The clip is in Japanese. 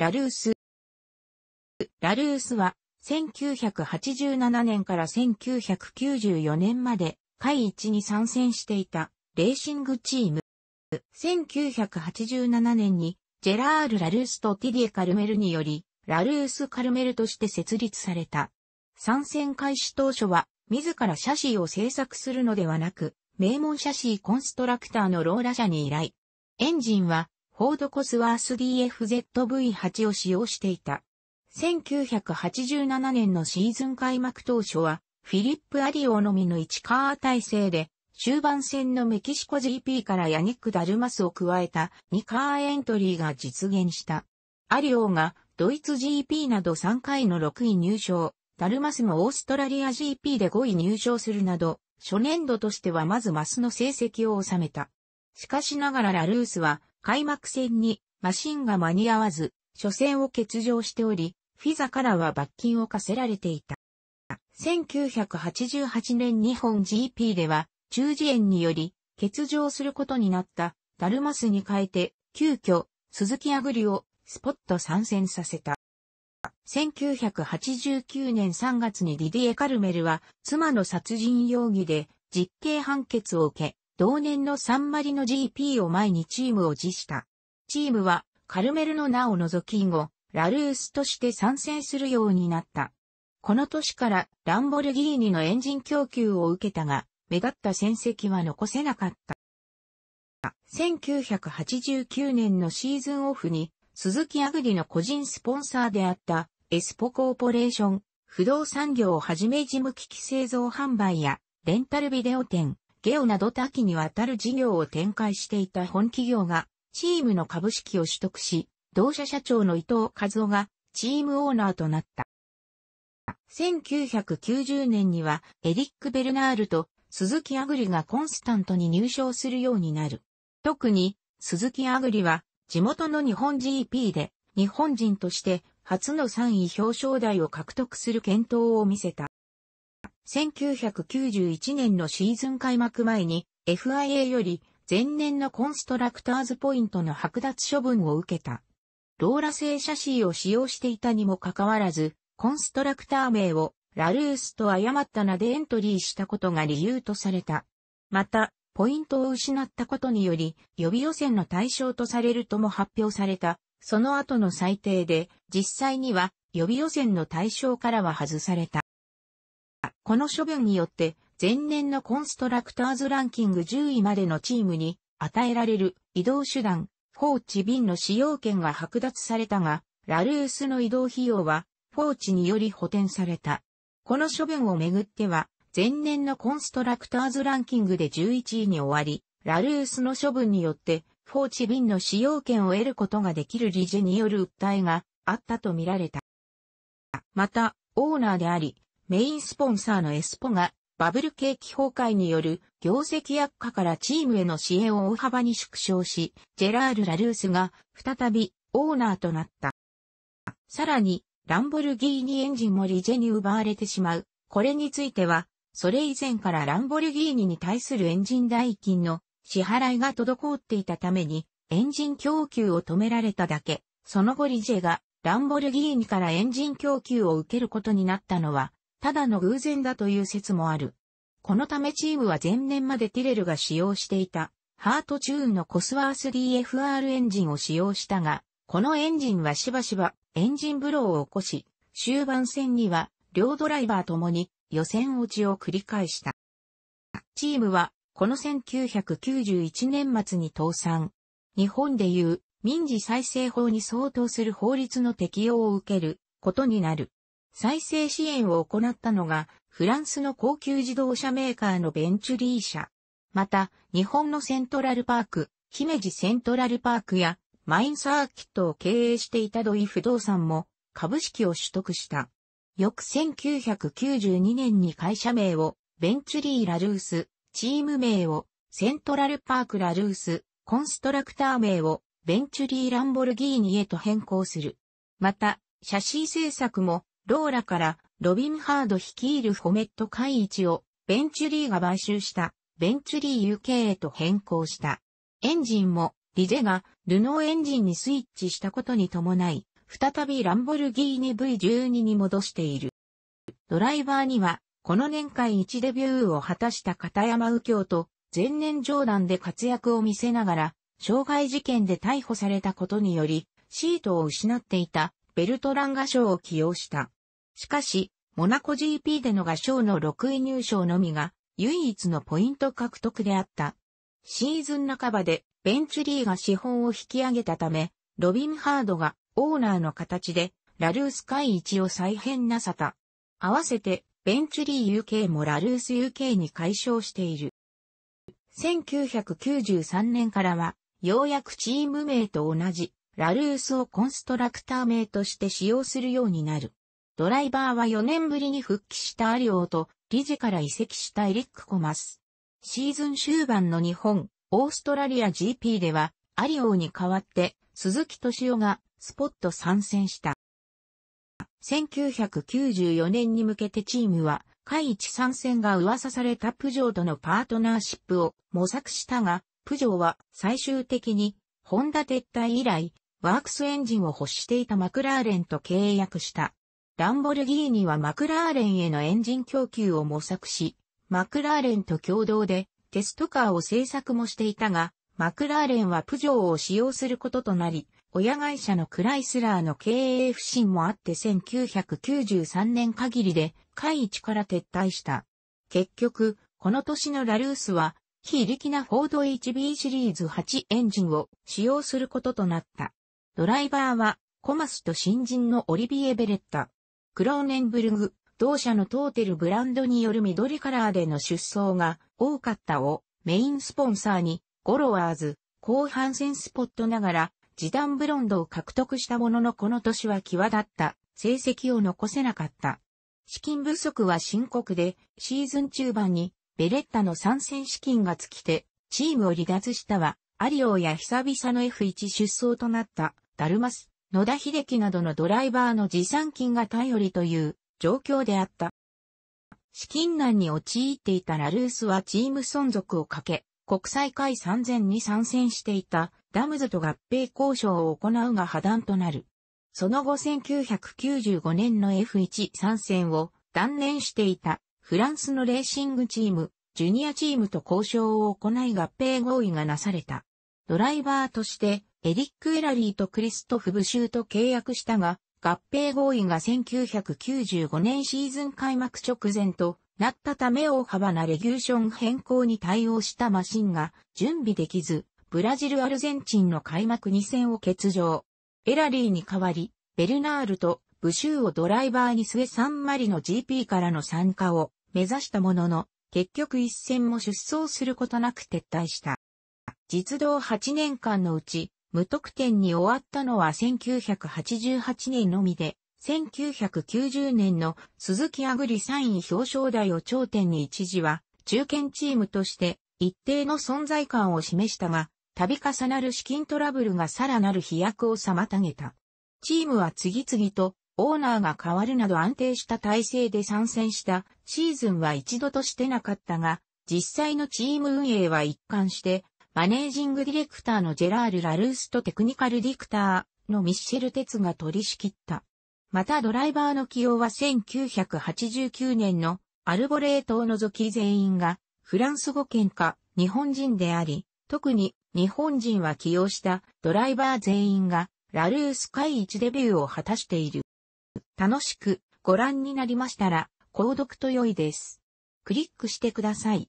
ラルース。ラルースは、1987年から1994年まで、会一に参戦していた、レーシングチーム。1987年に、ジェラール・ラルースとティディエ・カルメルにより、ラルース・カルメルとして設立された。参戦開始当初は、自らシャシーを製作するのではなく、名門シャシーコンストラクターのローラ社に依頼。エンジンは、フォードコスワース DFZV8 を使用していた。1987年のシーズン開幕当初は、フィリップ・アリオのみの1カー体制で、終盤戦のメキシコ GP からヤニック・ダルマスを加えた2カーエントリーが実現した。アリオがドイツ GP など3回の6位入賞、ダルマスもオーストラリア GP で5位入賞するなど、初年度としてはまずマスの成績を収めた。しかしながらラルースは開幕戦にマシンが間に合わず、初戦を欠場しており、フィザからは罰金を課せられていた。1988年日本 GP では、中耳炎により、欠場することになった、ダルマスに変えて、急遽、鈴木アグリを、スポット参戦させた。1989年3月にディディエ・カルメルは、妻の殺人容疑で、実刑判決を受け、同年のサンマリの GP を前にチームを辞した。チームはカルメルの名を除き以後、ラルースとして参戦するようになった。この年からランボルギーニのエンジン供給を受けたが、目立った戦績は残せなかった。1989年のシーズンオフに、鈴木アグリの個人スポンサーであったエスポコーポレーション、不動産業をはじめ事務機器製造販売や、レンタルビデオ店、ゲオなど多岐にわたる事業を展開していた本企業が、チームの株式を取得し、同社社長の伊藤和夫が、チームオーナーとなった。1990年には、エリック・ベルナールと鈴木アグリがコンスタントに入賞するようになる。特に、鈴木アグリは、地元の日本 GP で、日本人として初の3位表彰台を獲得する検討を見せた。1991年のシーズン開幕前に FIA より前年のコンストラクターズポイントの剥奪処分を受けた。ローラ製シャシーを使用していたにもかかわらず、コンストラクター名をラルースと誤った名でエントリーしたことが理由とされた。また、ポイントを失ったことにより、予備予選の対象とされるとも発表された。その後の裁定で、実際には予備予選の対象からは外された。この処分によって、前年のコンストラクターズランキング10位までのチームに与えられる移動手段、フォチ・ビ便の使用権が剥奪されたが、ラルースの移動費用はフォーチにより補填された。この処分をめぐっては、前年のコンストラクターズランキングで11位に終わり、ラルースの処分によって、フォチ・ビ便の使用権を得ることができる理事による訴えがあったとみられた。また、オーナーであり、メインスポンサーのエスポがバブル景気崩壊による業績悪化からチームへの支援を大幅に縮小し、ジェラール・ラルースが再びオーナーとなった。さらに、ランボルギーニエンジンもリジェに奪われてしまう。これについては、それ以前からランボルギーニに対するエンジン代金の支払いが滞っていたために、エンジン供給を止められただけ、その後リジェがランボルギーニからエンジン供給を受けることになったのは、ただの偶然だという説もある。このためチームは前年までティレルが使用していた、ハートチューンのコスワース DFR エンジンを使用したが、このエンジンはしばしばエンジンブローを起こし、終盤戦には両ドライバーともに予選落ちを繰り返した。チームはこの1991年末に倒産。日本でいう民事再生法に相当する法律の適用を受けることになる。再生支援を行ったのが、フランスの高級自動車メーカーのベンチュリー社。また、日本のセントラルパーク、姫路セントラルパークや、マインサーキットを経営していた土井不動産も、株式を取得した。翌1992年に会社名を、ベンチュリー・ラルース、チーム名を、セントラルパーク・ラルース、コンストラクター名を、ベンチュリー・ランボルギーニへと変更する。また、写真制作も、ローラからロビン・ハード率いるフォメット会一をベンチュリーが買収したベンチュリー UK へと変更した。エンジンもリゼがルノーエンジンにスイッチしたことに伴い、再びランボルギーニ V12 に戻している。ドライバーにはこの年間1デビューを果たした片山右京と前年冗談で活躍を見せながら、傷害事件で逮捕されたことにより、シートを失っていたベルトランガ賞を起用した。しかし、モナコ GP での合賞の6位入賞のみが唯一のポイント獲得であった。シーズン半ばでベンチリーが資本を引き上げたため、ロビン・ハードがオーナーの形でラルース会一を再編なさた。合わせてベンチリー UK もラルース UK に解消している。1993年からは、ようやくチーム名と同じ、ラルースをコンストラクター名として使用するようになる。ドライバーは4年ぶりに復帰したアリオーと、理事から移籍したエリック・コマス。シーズン終盤の日本、オーストラリア GP では、アリオーに代わって、鈴木敏夫が、スポット参戦した。1994年に向けてチームは、海一参戦が噂されたプジョーとのパートナーシップを模索したが、プジョーは最終的に、ホンダ撤退以来、ワークスエンジンを欲していたマクラーレンと契約した。ランボルギーニはマクラーレンへのエンジン供給を模索し、マクラーレンと共同でテストカーを製作もしていたが、マクラーレンはプジョーを使用することとなり、親会社のクライスラーの経営不振もあって1993年限りで、会一から撤退した。結局、この年のラルースは、非力なフォード HB シリーズ8エンジンを使用することとなった。ドライバーは、コマスと新人のオリビエ・ベレッタ。クローネンブルグ、同社のトーテルブランドによる緑カラーでの出走が多かったをメインスポンサーに、ゴロワーズ、後半戦スポットながら、時短ブロンドを獲得したもののこの年は際立った成績を残せなかった。資金不足は深刻で、シーズン中盤にベレッタの参戦資金が尽きて、チームを離脱したは、アリオや久々の F1 出走となったダルマス野田秀樹などのドライバーの持参金が頼りという状況であった。資金難に陥っていたラルースはチーム存続をかけ、国際会参戦に参戦していたダムズと合併交渉を行うが破談となる。その後1995年の F1 参戦を断念していたフランスのレーシングチーム、ジュニアチームと交渉を行い合併合意がなされた。ドライバーとしてエリック・エラリーとクリストフ・ブシューと契約したが、合併合意が1995年シーズン開幕直前となったため大幅なレギューション変更に対応したマシンが準備できず、ブラジル・アルゼンチンの開幕2戦を欠場。エラリーに代わり、ベルナールとブシューをドライバーに据えサンマリの GP からの参加を目指したものの、結局一戦も出走することなく撤退した。実動8年間のうち、無得点に終わったのは1988年のみで、1990年の鈴木あぐり3位表彰台を頂点に一時は、中堅チームとして一定の存在感を示したが、度重なる資金トラブルがさらなる飛躍を妨げた。チームは次々とオーナーが変わるなど安定した体制で参戦したシーズンは一度としてなかったが、実際のチーム運営は一貫してマネージングディレクターのジェラール・ラルースとテクニカルディクターのミッシェル・テツが取り仕切った。またドライバーの起用は1989年のアルボレートを除き全員がフランス語圏か日本人であり、特に日本人は起用したドライバー全員がラルース会一デビューを果たしている。楽しくご覧になりましたら、購読と良いです。クリックしてください。